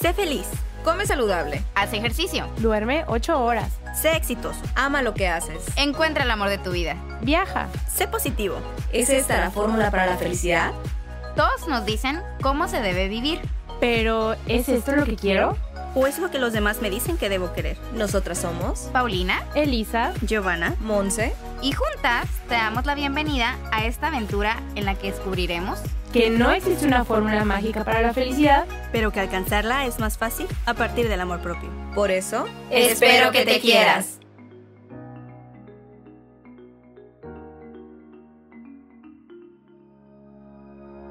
Sé feliz. Come saludable. Haz ejercicio. Duerme 8 horas. Sé exitoso. Ama lo que haces. Encuentra el amor de tu vida. Viaja. Sé positivo. ¿Es esta la fórmula para la felicidad? Todos nos dicen cómo se debe vivir. Pero ¿es esto lo que quiero? ¿O es lo que los demás me dicen que debo querer? Nosotras somos Paulina, Elisa, Giovanna, Monse. Y juntas te damos la bienvenida a esta aventura en la que descubriremos que no existe una fórmula mágica para la felicidad, pero que alcanzarla es más fácil a partir del amor propio. Por eso, espero que te quieras.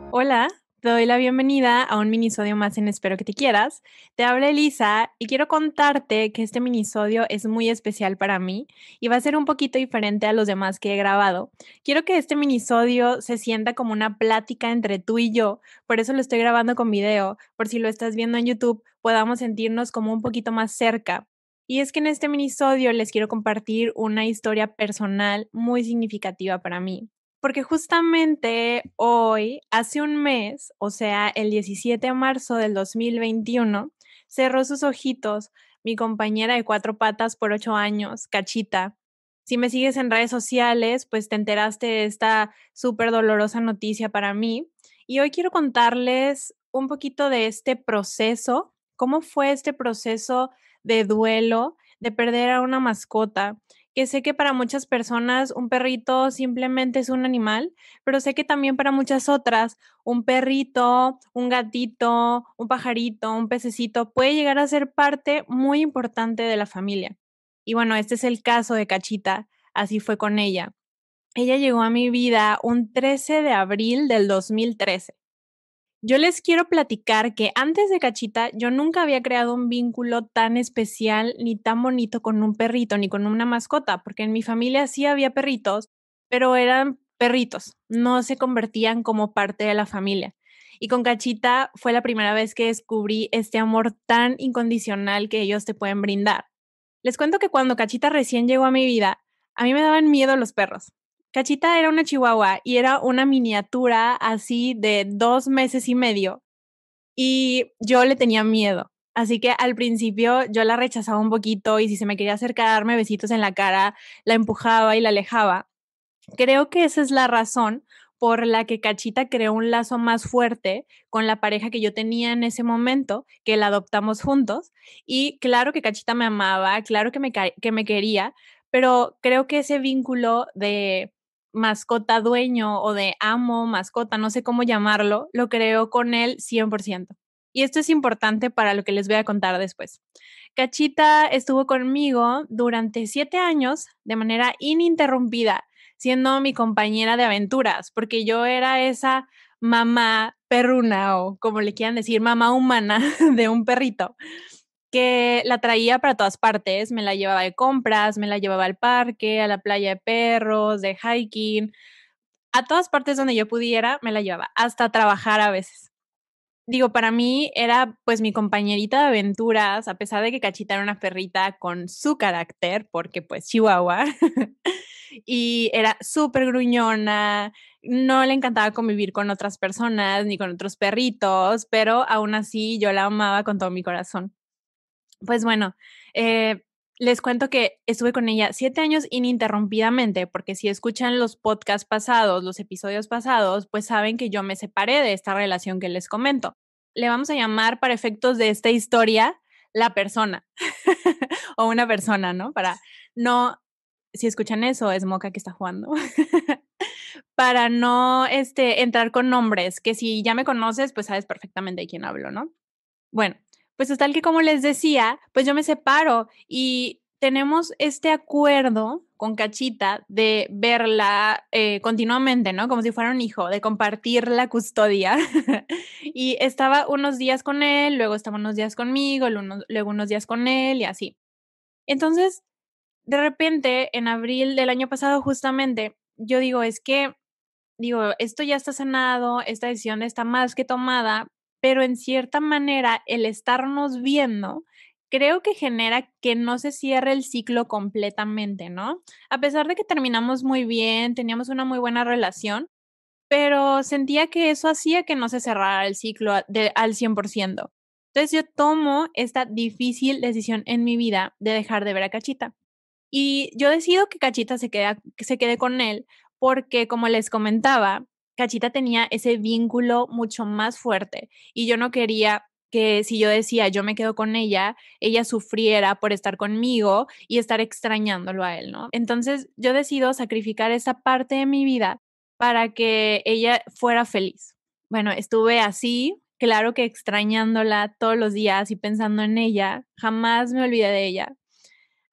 Hola, te doy la bienvenida a un minisodio más en Espero que te quieras. Te habla Elisa y quiero contarte que este minisodio es muy especial para mí y va a ser un poquito diferente a los demás que he grabado. Quiero que este minisodio se sienta como una plática entre tú y yo, por eso lo estoy grabando con video, por si lo estás viendo en YouTube, podamos sentirnos como un poquito más cerca. Y es que en este minisodio les quiero compartir una historia personal muy significativa para mí. Porque justamente hoy, hace un mes, o sea, el 17 de marzo del 2021, cerró sus ojitos mi compañera de cuatro patas por ocho años, Cachita. Si me sigues en redes sociales, pues te enteraste de esta súper dolorosa noticia para mí. Y hoy quiero contarles un poquito de este proceso, cómo fue este proceso de duelo, de perder a una mascota, que sé que para muchas personas un perrito simplemente es un animal, pero sé que también para muchas otras un perrito, un gatito, un pajarito, un pececito puede llegar a ser parte muy importante de la familia. Y bueno, este es el caso de Cachita, así fue con ella. Ella llegó a mi vida un 13 de abril del 2013. Yo les quiero platicar que antes de Cachita yo nunca había creado un vínculo tan especial ni tan bonito con un perrito ni con una mascota, porque en mi familia sí había perritos, pero eran perritos, no se convertían como parte de la familia. Y con Cachita fue la primera vez que descubrí este amor tan incondicional que ellos te pueden brindar. Les cuento que cuando Cachita recién llegó a mi vida, a mí me daban miedo los perros. Cachita era una chihuahua y era una miniatura así de dos meses y medio. Y yo le tenía miedo. Así que al principio yo la rechazaba un poquito y si se me quería acercar, darme besitos en la cara, la empujaba y la alejaba. Creo que esa es la razón por la que Cachita creó un lazo más fuerte con la pareja que yo tenía en ese momento, que la adoptamos juntos. Y claro que Cachita me amaba, claro que me, que me quería, pero creo que ese vínculo de mascota dueño o de amo, mascota, no sé cómo llamarlo, lo creo con él 100%. Y esto es importante para lo que les voy a contar después. Cachita estuvo conmigo durante siete años de manera ininterrumpida, siendo mi compañera de aventuras, porque yo era esa mamá perruna o como le quieran decir, mamá humana de un perrito la traía para todas partes, me la llevaba de compras, me la llevaba al parque, a la playa de perros, de hiking, a todas partes donde yo pudiera, me la llevaba, hasta trabajar a veces. Digo, para mí era pues mi compañerita de aventuras, a pesar de que Cachita era una perrita con su carácter, porque pues chihuahua, y era súper gruñona, no le encantaba convivir con otras personas ni con otros perritos, pero aún así yo la amaba con todo mi corazón. Pues bueno, eh, les cuento que estuve con ella siete años ininterrumpidamente, porque si escuchan los podcasts pasados, los episodios pasados, pues saben que yo me separé de esta relación que les comento. Le vamos a llamar para efectos de esta historia la persona o una persona, ¿no? Para no, si escuchan eso, es Moca que está jugando. para no este, entrar con nombres, que si ya me conoces, pues sabes perfectamente de quién hablo, ¿no? Bueno, pues es tal que como les decía, pues yo me separo y tenemos este acuerdo con Cachita de verla eh, continuamente, ¿no? Como si fuera un hijo, de compartir la custodia. y estaba unos días con él, luego estaba unos días conmigo, luego unos días con él y así. Entonces, de repente, en abril del año pasado justamente, yo digo, es que, digo, esto ya está sanado, esta decisión está más que tomada, pero en cierta manera el estarnos viendo creo que genera que no se cierre el ciclo completamente, ¿no? A pesar de que terminamos muy bien, teníamos una muy buena relación, pero sentía que eso hacía que no se cerrara el ciclo al 100%. Entonces yo tomo esta difícil decisión en mi vida de dejar de ver a Cachita. Y yo decido que Cachita se, se quede con él porque, como les comentaba, Cachita tenía ese vínculo mucho más fuerte y yo no quería que si yo decía yo me quedo con ella, ella sufriera por estar conmigo y estar extrañándolo a él, ¿no? Entonces yo decido sacrificar esa parte de mi vida para que ella fuera feliz. Bueno, estuve así, claro que extrañándola todos los días y pensando en ella, jamás me olvidé de ella.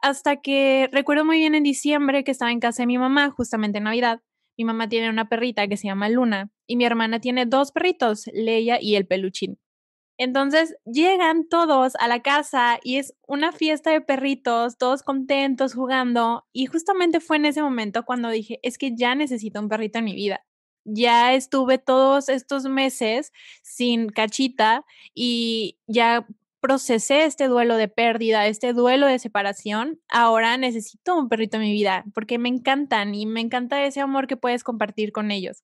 Hasta que recuerdo muy bien en diciembre que estaba en casa de mi mamá, justamente en Navidad, mi mamá tiene una perrita que se llama Luna y mi hermana tiene dos perritos, Leia y el peluchín. Entonces llegan todos a la casa y es una fiesta de perritos, todos contentos jugando y justamente fue en ese momento cuando dije, es que ya necesito un perrito en mi vida. Ya estuve todos estos meses sin cachita y ya procesé este duelo de pérdida, este duelo de separación, ahora necesito un perrito en mi vida porque me encantan y me encanta ese amor que puedes compartir con ellos.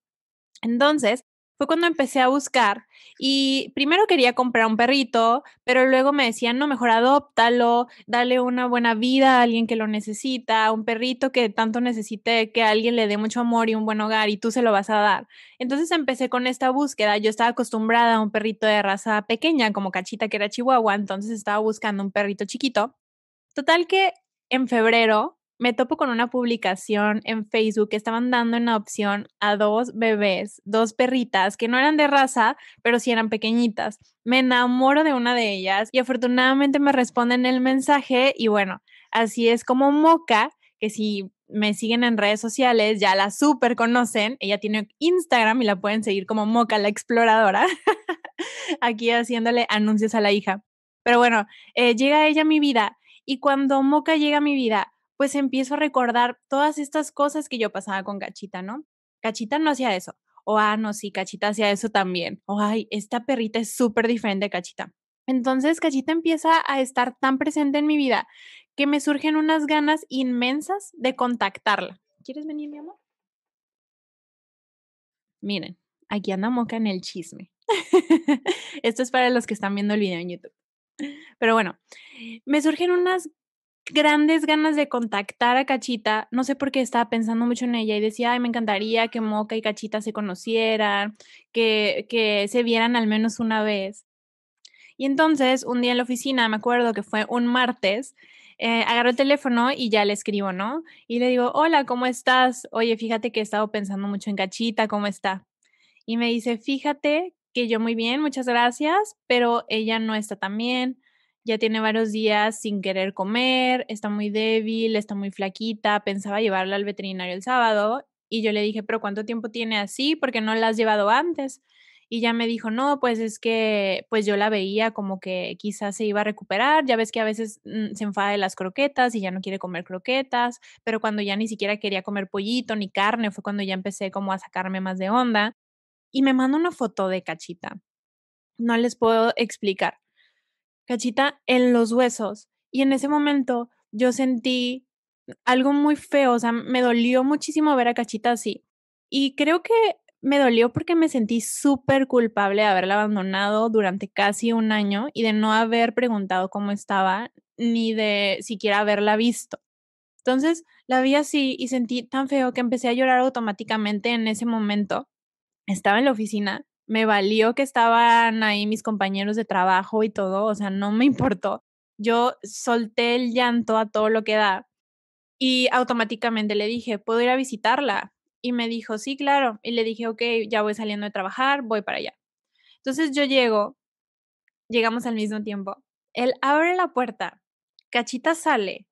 Entonces, fue cuando empecé a buscar y primero quería comprar un perrito, pero luego me decían, no, mejor adóptalo, dale una buena vida a alguien que lo necesita, un perrito que tanto necesite que alguien le dé mucho amor y un buen hogar y tú se lo vas a dar. Entonces empecé con esta búsqueda, yo estaba acostumbrada a un perrito de raza pequeña, como cachita que era chihuahua, entonces estaba buscando un perrito chiquito. Total que en febrero me topo con una publicación en Facebook que estaban dando en opción a dos bebés, dos perritas que no eran de raza, pero sí eran pequeñitas. Me enamoro de una de ellas y afortunadamente me responden el mensaje y bueno, así es como Moca, que si me siguen en redes sociales ya la súper conocen, ella tiene Instagram y la pueden seguir como Moca la exploradora, aquí haciéndole anuncios a la hija. Pero bueno, eh, llega ella a mi vida y cuando Moca llega a mi vida, pues empiezo a recordar todas estas cosas que yo pasaba con Cachita, ¿no? Cachita no hacía eso. O, ah, no, sí, Cachita hacía eso también. O, ay, esta perrita es súper diferente a Cachita. Entonces, Cachita empieza a estar tan presente en mi vida que me surgen unas ganas inmensas de contactarla. ¿Quieres venir, mi amor? Miren, aquí anda Moca en el chisme. Esto es para los que están viendo el video en YouTube. Pero bueno, me surgen unas grandes ganas de contactar a Cachita. No sé por qué estaba pensando mucho en ella y decía, ay, me encantaría que Moca y Cachita se conocieran, que, que se vieran al menos una vez. Y entonces, un día en la oficina, me acuerdo que fue un martes, eh, agarro el teléfono y ya le escribo, ¿no? Y le digo, hola, ¿cómo estás? Oye, fíjate que he estado pensando mucho en Cachita, ¿cómo está? Y me dice, fíjate que yo muy bien, muchas gracias, pero ella no está tan bien ya tiene varios días sin querer comer, está muy débil, está muy flaquita, pensaba llevarla al veterinario el sábado y yo le dije, pero ¿cuánto tiempo tiene así? Porque no la has llevado antes. Y ya me dijo, no, pues es que pues yo la veía como que quizás se iba a recuperar, ya ves que a veces mm, se enfada de las croquetas y ya no quiere comer croquetas, pero cuando ya ni siquiera quería comer pollito ni carne, fue cuando ya empecé como a sacarme más de onda. Y me mandó una foto de cachita. No les puedo explicar cachita en los huesos. Y en ese momento yo sentí algo muy feo, o sea, me dolió muchísimo ver a cachita así. Y creo que me dolió porque me sentí súper culpable de haberla abandonado durante casi un año y de no haber preguntado cómo estaba, ni de siquiera haberla visto. Entonces la vi así y sentí tan feo que empecé a llorar automáticamente en ese momento. Estaba en la oficina me valió que estaban ahí mis compañeros de trabajo y todo, o sea, no me importó. Yo solté el llanto a todo lo que da y automáticamente le dije, ¿puedo ir a visitarla? Y me dijo, sí, claro. Y le dije, ok, ya voy saliendo de trabajar, voy para allá. Entonces yo llego, llegamos al mismo tiempo. Él abre la puerta, Cachita sale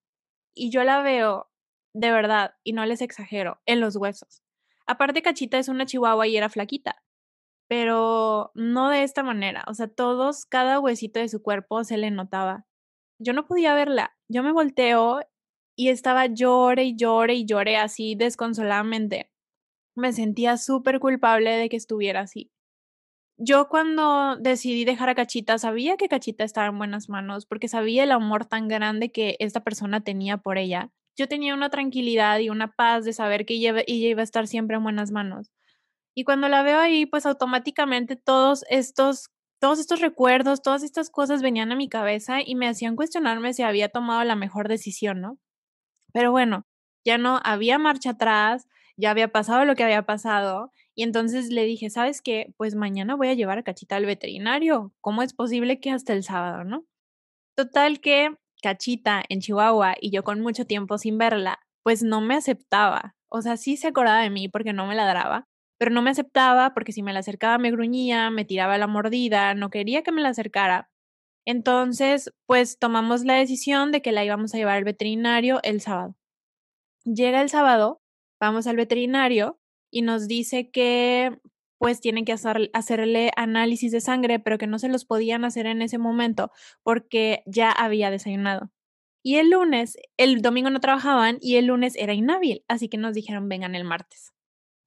y yo la veo de verdad, y no les exagero, en los huesos. Aparte, Cachita es una chihuahua y era flaquita pero no de esta manera. O sea, todos, cada huesito de su cuerpo se le notaba. Yo no podía verla. Yo me volteo y estaba llore y llore y llore así desconsoladamente. Me sentía súper culpable de que estuviera así. Yo cuando decidí dejar a Cachita, sabía que Cachita estaba en buenas manos porque sabía el amor tan grande que esta persona tenía por ella. Yo tenía una tranquilidad y una paz de saber que ella iba a estar siempre en buenas manos y cuando la veo ahí, pues automáticamente todos estos todos estos recuerdos, todas estas cosas venían a mi cabeza y me hacían cuestionarme si había tomado la mejor decisión, ¿no? Pero bueno, ya no había marcha atrás, ya había pasado lo que había pasado y entonces le dije, ¿sabes qué? Pues mañana voy a llevar a Cachita al veterinario. ¿Cómo es posible que hasta el sábado, no? Total que Cachita en Chihuahua y yo con mucho tiempo sin verla, pues no me aceptaba. O sea, sí se acordaba de mí porque no me ladraba, pero no me aceptaba porque si me la acercaba me gruñía, me tiraba la mordida, no quería que me la acercara. Entonces, pues tomamos la decisión de que la íbamos a llevar al veterinario el sábado. Llega el sábado, vamos al veterinario y nos dice que pues tienen que hacerle análisis de sangre, pero que no se los podían hacer en ese momento porque ya había desayunado. Y el lunes, el domingo no trabajaban y el lunes era inhábil, así que nos dijeron vengan el martes.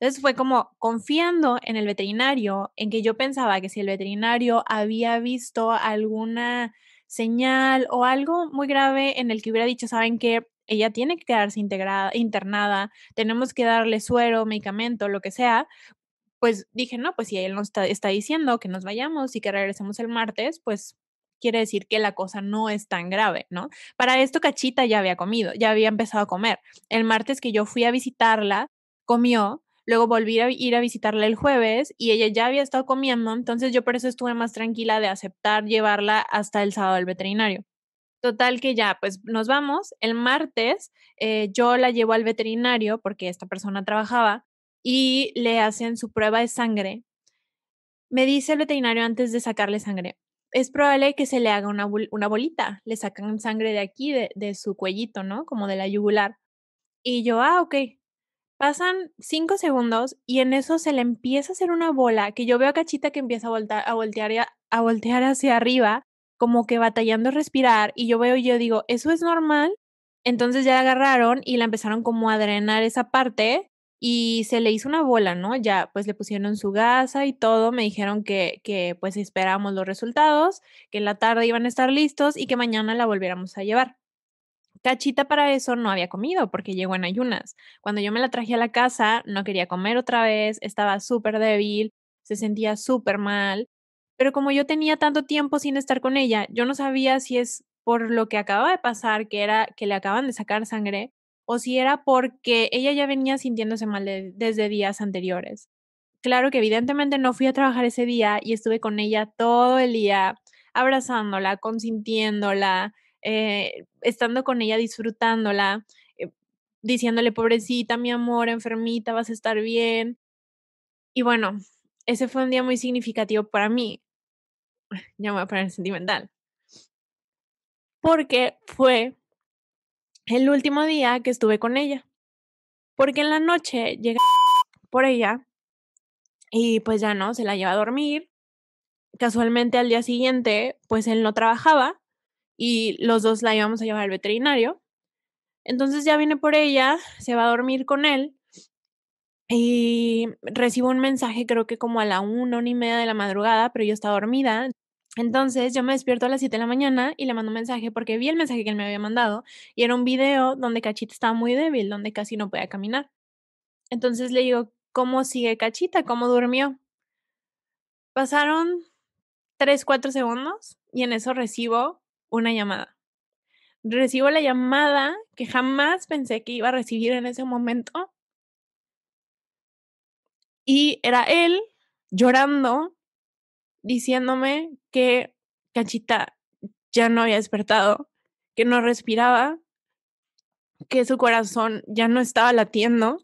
Entonces fue como confiando en el veterinario, en que yo pensaba que si el veterinario había visto alguna señal o algo muy grave en el que hubiera dicho, saben que ella tiene que quedarse integrada, internada, tenemos que darle suero, medicamento, lo que sea, pues dije, no, pues si él nos está, diciendo que nos vayamos y que regresemos el martes, pues quiere decir que la cosa no es tan grave, ¿no? Para esto Cachita ya había comido, ya había empezado a comer. El martes que yo fui a visitarla, comió, luego volví a ir a visitarla el jueves y ella ya había estado comiendo, entonces yo por eso estuve más tranquila de aceptar llevarla hasta el sábado al veterinario. Total que ya, pues nos vamos. El martes eh, yo la llevo al veterinario porque esta persona trabajaba y le hacen su prueba de sangre. Me dice el veterinario antes de sacarle sangre, es probable que se le haga una, una bolita, le sacan sangre de aquí, de, de su cuellito, ¿no? Como de la yugular. Y yo, ah, ok, Pasan cinco segundos y en eso se le empieza a hacer una bola que yo veo a Cachita que empieza a, a voltear, voltear hacia arriba, como que batallando respirar. Y yo veo y yo digo, ¿eso es normal? Entonces ya la agarraron y la empezaron como a drenar esa parte y se le hizo una bola, ¿no? Ya pues le pusieron su gasa y todo. Me dijeron que, que pues esperábamos los resultados, que en la tarde iban a estar listos y que mañana la volviéramos a llevar. Cachita para eso no había comido porque llegó en ayunas. Cuando yo me la traje a la casa, no quería comer otra vez, estaba súper débil, se sentía súper mal. Pero como yo tenía tanto tiempo sin estar con ella, yo no sabía si es por lo que acababa de pasar, que era que le acaban de sacar sangre, o si era porque ella ya venía sintiéndose mal desde días anteriores. Claro que evidentemente no fui a trabajar ese día y estuve con ella todo el día, abrazándola, consintiéndola, eh, estando con ella, disfrutándola, eh, diciéndole, pobrecita, mi amor, enfermita, vas a estar bien. Y bueno, ese fue un día muy significativo para mí. Ya me voy a poner sentimental. Porque fue el último día que estuve con ella. Porque en la noche llega por ella y pues ya no, se la lleva a dormir. Casualmente al día siguiente, pues él no trabajaba y los dos la íbamos a llevar al veterinario. Entonces ya viene por ella, se va a dormir con él y recibo un mensaje creo que como a la una, una y media de la madrugada, pero yo estaba dormida. Entonces yo me despierto a las siete de la mañana y le mando un mensaje porque vi el mensaje que él me había mandado y era un video donde Cachita estaba muy débil, donde casi no podía caminar. Entonces le digo, ¿cómo sigue Cachita? ¿Cómo durmió? Pasaron tres, cuatro segundos y en eso recibo una llamada. Recibo la llamada que jamás pensé que iba a recibir en ese momento. Y era él llorando, diciéndome que Cachita ya no había despertado, que no respiraba, que su corazón ya no estaba latiendo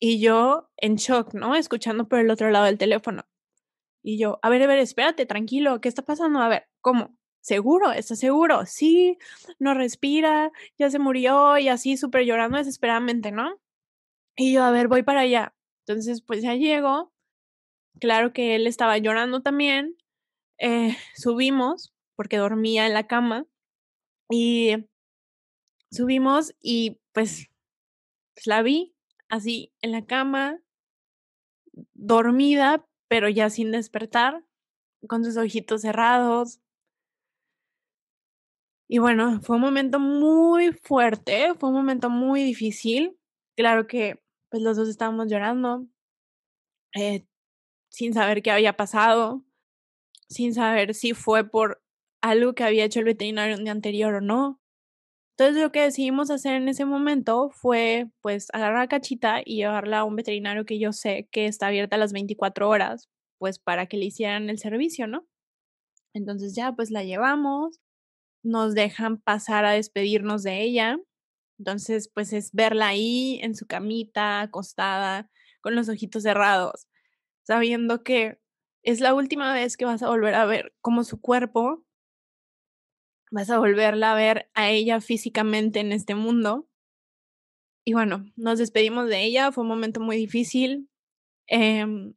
y yo en shock, ¿no? Escuchando por el otro lado del teléfono. Y yo, a ver, a ver, espérate, tranquilo, ¿qué está pasando? A ver, ¿cómo? seguro, está seguro, sí, no respira, ya se murió y así súper llorando desesperadamente, ¿no? Y yo, a ver, voy para allá. Entonces, pues ya llego. Claro que él estaba llorando también. Eh, subimos porque dormía en la cama y subimos y pues, pues la vi así en la cama, dormida, pero ya sin despertar, con sus ojitos cerrados, y bueno, fue un momento muy fuerte, fue un momento muy difícil. Claro que pues los dos estábamos llorando, eh, sin saber qué había pasado, sin saber si fue por algo que había hecho el veterinario día anterior o no. Entonces lo que decidimos hacer en ese momento fue pues agarrar a Cachita y llevarla a un veterinario que yo sé que está abierta a las 24 horas, pues para que le hicieran el servicio, ¿no? Entonces ya pues la llevamos, nos dejan pasar a despedirnos de ella. Entonces, pues es verla ahí en su camita, acostada, con los ojitos cerrados, sabiendo que es la última vez que vas a volver a ver como su cuerpo, vas a volverla a ver a ella físicamente en este mundo. Y bueno, nos despedimos de ella, fue un momento muy difícil. Em,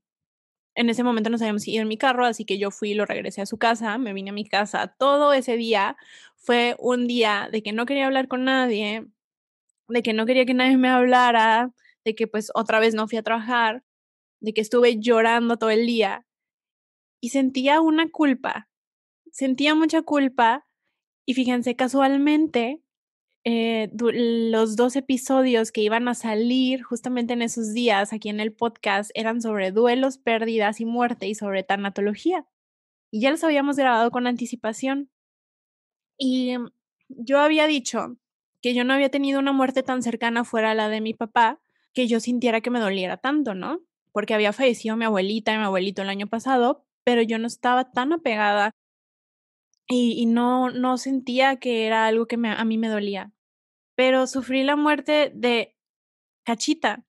en ese momento no sabíamos si ir en mi carro, así que yo fui y lo regresé a su casa, me vine a mi casa. Todo ese día fue un día de que no quería hablar con nadie, de que no quería que nadie me hablara, de que pues otra vez no fui a trabajar, de que estuve llorando todo el día y sentía una culpa, sentía mucha culpa y fíjense, casualmente eh, los dos episodios que iban a salir justamente en esos días aquí en el podcast eran sobre duelos, pérdidas y muerte y sobre tanatología. Y ya los habíamos grabado con anticipación. Y mm, yo había dicho que yo no había tenido una muerte tan cercana fuera a la de mi papá que yo sintiera que me doliera tanto, ¿no? Porque había fallecido mi abuelita y mi abuelito el año pasado, pero yo no estaba tan apegada y, no, no sentía que era algo que a mí me dolía. Pero sufrí la muerte de Cachita.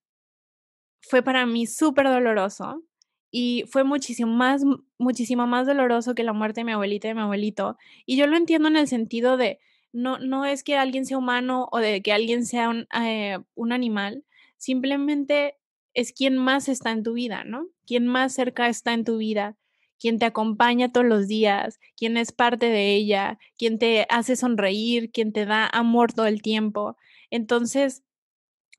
Fue para mí súper doloroso y fue muchísimo más, muchísimo más doloroso que la muerte de mi abuelita y de mi abuelito. Y yo lo entiendo en el sentido de, no, no es que alguien sea humano o de que alguien sea un, eh, un animal, simplemente es quien más está en tu vida, ¿no? Quien más cerca está en tu vida quien te acompaña todos los días, quien es parte de ella, quien te hace sonreír, quien te da amor todo el tiempo. Entonces,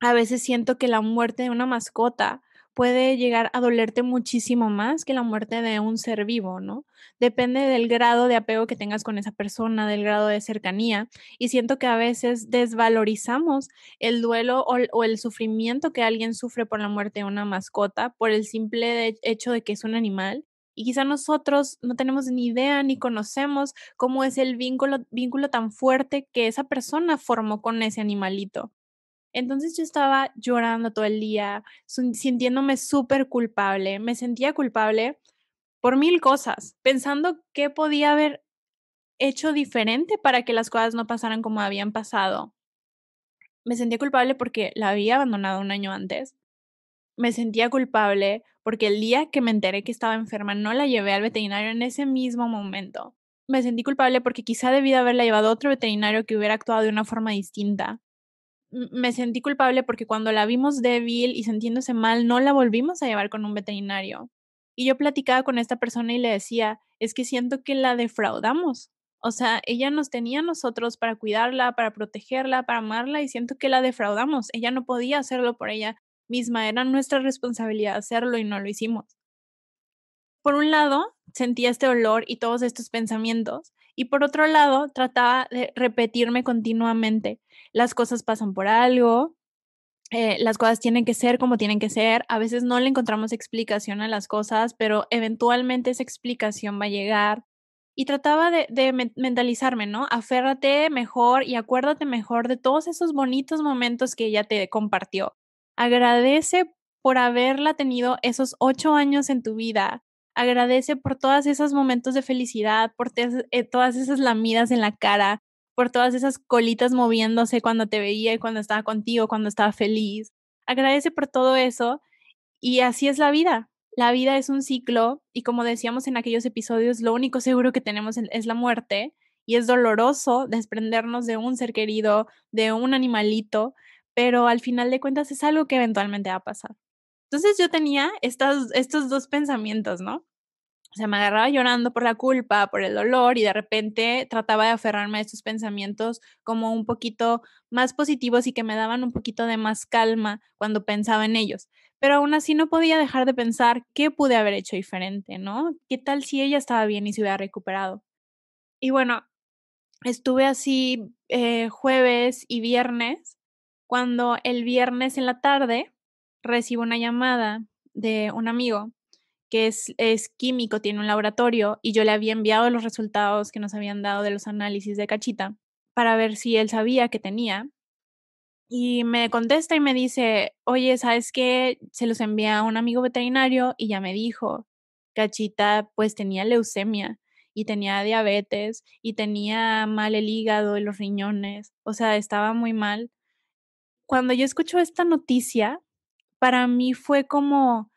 a veces siento que la muerte de una mascota puede llegar a dolerte muchísimo más que la muerte de un ser vivo, ¿no? Depende del grado de apego que tengas con esa persona, del grado de cercanía. Y siento que a veces desvalorizamos el duelo o, el sufrimiento que alguien sufre por la muerte de una mascota, por el simple hecho de que es un animal y quizá nosotros no tenemos ni idea ni conocemos cómo es el vínculo, vínculo tan fuerte que esa persona formó con ese animalito. Entonces yo estaba llorando todo el día, sintiéndome súper culpable. Me sentía culpable por mil cosas, pensando qué podía haber hecho diferente para que las cosas no pasaran como habían pasado. Me sentía culpable porque la había abandonado un año antes me sentía culpable porque el día que me enteré que estaba enferma no la llevé al veterinario en ese mismo momento. Me sentí culpable porque quizá debí haberla llevado a otro veterinario que hubiera actuado de una forma distinta. Me sentí culpable porque cuando la vimos débil y sintiéndose mal, no la volvimos a llevar con un veterinario. Y yo platicaba con esta persona y le decía, es que siento que la defraudamos. O sea, ella nos tenía a nosotros para cuidarla, para protegerla, para amarla y siento que la defraudamos. Ella no podía hacerlo por ella misma, era nuestra responsabilidad hacerlo y no lo hicimos. Por un lado, sentía este olor y todos estos pensamientos, y por otro lado, trataba de repetirme continuamente, las cosas pasan por algo, eh, las cosas tienen que ser como tienen que ser. A veces no le encontramos explicación a las cosas, pero eventualmente esa explicación va a llegar. Y trataba de, mentalizarme, ¿no? Aférrate mejor y acuérdate mejor de todos esos bonitos momentos que ella te compartió. Agradece por haberla tenido esos ocho años en tu vida. Agradece por todos esos momentos de felicidad, por eh, todas esas lamidas en la cara, por todas esas colitas moviéndose cuando te veía y cuando estaba contigo, cuando estaba feliz. Agradece por todo eso y así es la vida. La vida es un ciclo y como decíamos en aquellos episodios, lo único seguro que tenemos es la muerte y es doloroso desprendernos de un ser querido, de un animalito, pero al final de cuentas es algo que eventualmente va a pasar. Entonces yo tenía estas, estos dos pensamientos, ¿no? O sea, me agarraba llorando por la culpa, por el dolor y de repente trataba de aferrarme a estos pensamientos como un poquito más positivos y que me daban un poquito de más calma cuando pensaba en ellos. Pero aún así no podía dejar de pensar qué pude haber hecho diferente, ¿no? ¿Qué tal si ella estaba bien y se hubiera recuperado? Y bueno, estuve así eh, jueves y viernes cuando el viernes en la tarde recibo una llamada de un amigo que es, químico, tiene un laboratorio, y yo le había enviado los resultados que nos habían dado de los análisis de cachita para ver si él sabía que tenía. Y me contesta y me dice, oye, ¿sabes qué? Se los envía a un amigo veterinario y ya me dijo, cachita pues tenía leucemia y tenía diabetes y tenía mal el hígado y los riñones, o sea, estaba muy mal cuando yo escucho esta noticia, para mí fue como,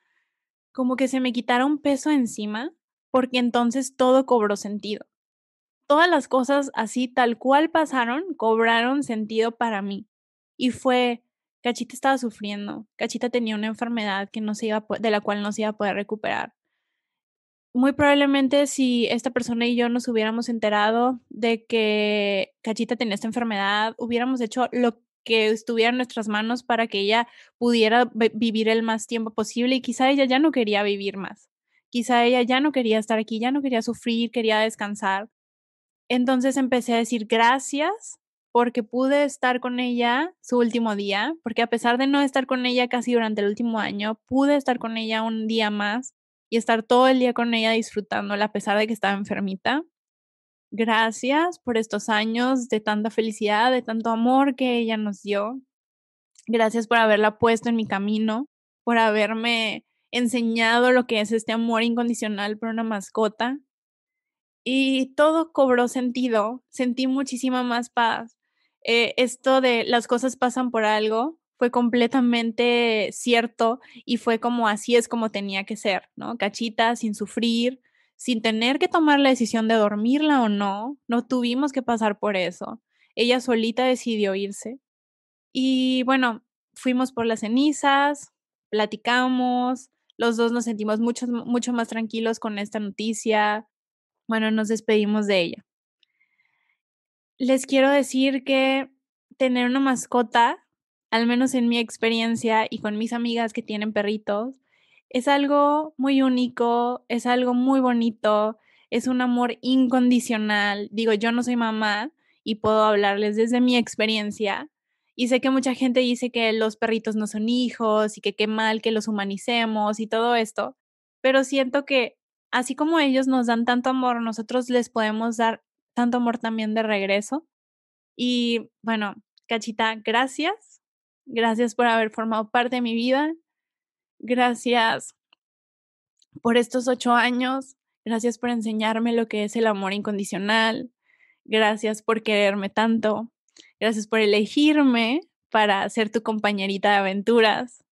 como que se me quitara un peso encima, porque entonces todo cobró sentido. Todas las cosas así tal cual pasaron, cobraron sentido para mí. Y fue, Cachita estaba sufriendo, Cachita tenía una enfermedad que no se iba de la cual no se iba a poder recuperar muy probablemente si esta persona y yo nos hubiéramos enterado de que Cachita tenía esta enfermedad, hubiéramos hecho lo que estuviera en nuestras manos para que ella pudiera vivir el más tiempo posible y quizá ella ya no quería vivir más, quizá ella ya no quería estar aquí, ya no quería sufrir, quería descansar. Entonces empecé a decir gracias porque pude estar con ella su último día, porque a pesar de no estar con ella casi durante el último año, pude estar con ella un día más y estar todo el día con ella disfrutándola a pesar de que estaba enfermita. Gracias por estos años de tanta felicidad, de tanto amor que ella nos dio. Gracias por haberla puesto en mi camino, por haberme enseñado lo que es este amor incondicional por una mascota. Y todo cobró sentido, sentí muchísima más paz. Eh, esto de las cosas pasan por algo fue completamente cierto y fue como así es como tenía que ser, ¿no? Cachita, sin sufrir, sin tener que tomar la decisión de dormirla o no, no tuvimos que pasar por eso. Ella solita decidió irse. Y bueno, fuimos por las cenizas, platicamos, los dos nos sentimos mucho, mucho más tranquilos con esta noticia. Bueno, nos despedimos de ella. Les quiero decir que tener una mascota, al menos en mi experiencia y con mis amigas que tienen perritos, es algo muy único, es algo muy bonito, es un amor incondicional. Digo, yo no soy mamá y puedo hablarles desde mi experiencia. Y sé que mucha gente dice que los perritos no son hijos y que qué mal que los humanicemos y todo esto, pero siento que así como ellos nos dan tanto amor, nosotros les podemos dar tanto amor también de regreso. Y bueno, Cachita, gracias. Gracias por haber formado parte de mi vida. Gracias por estos ocho años. Gracias por enseñarme lo que es el amor incondicional. Gracias por quererme tanto. Gracias por elegirme para ser tu compañerita de aventuras.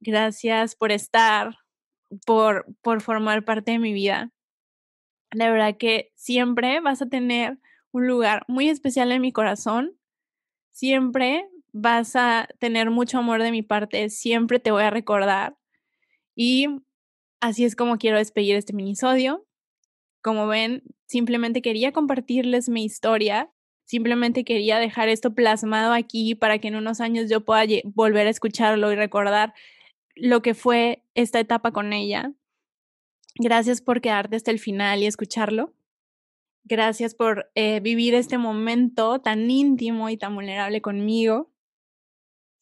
Gracias por estar, por, por formar parte de mi vida. La verdad que siempre vas a tener un lugar muy especial en mi corazón. Siempre vas a tener mucho amor de mi parte, siempre te voy a recordar. Y así es como quiero despedir este minisodio. Como ven, simplemente quería compartirles mi historia, simplemente quería dejar esto plasmado aquí para que en unos años yo pueda volver a escucharlo y recordar lo que fue esta etapa con ella. Gracias por quedarte hasta el final y escucharlo. Gracias por eh, vivir este momento tan íntimo y tan vulnerable conmigo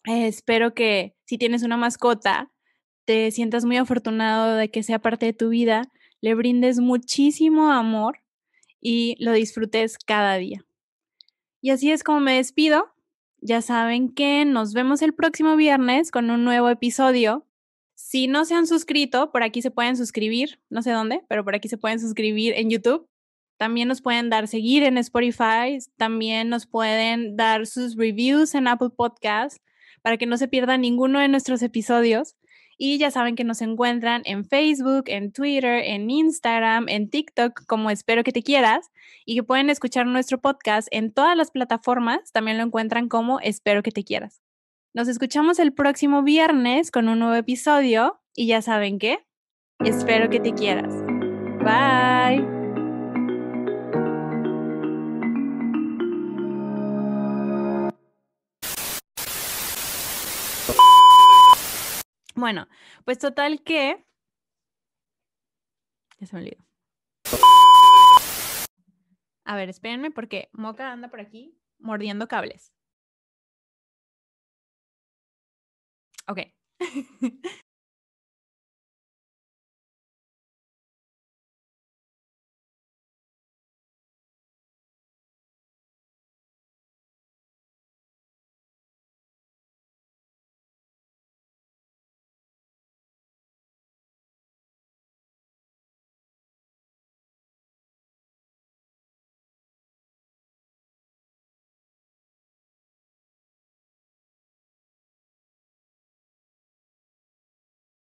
espero que si tienes una mascota, te sientas muy afortunado de que sea parte de tu vida, le brindes muchísimo amor y lo disfrutes cada día. Y así es como me despido. Ya saben que nos vemos el próximo viernes con un nuevo episodio. Si no se han suscrito, por aquí se pueden suscribir, no sé dónde, pero por aquí se pueden suscribir en YouTube. También nos pueden dar seguir en Spotify, también nos pueden dar sus reviews en Apple Podcasts para que no se pierda ninguno de nuestros episodios. Y ya saben que nos encuentran en Facebook, en Twitter, en Instagram, en TikTok, como espero que te quieras, y que pueden escuchar nuestro podcast en todas las plataformas, también lo encuentran como espero que te quieras. Nos escuchamos el próximo viernes con un nuevo episodio y ya saben que... espero que te quieras. Bye. Bueno, pues total que... Ya se me olvidó. A ver, espérenme porque Moca anda por aquí mordiendo cables. Ok.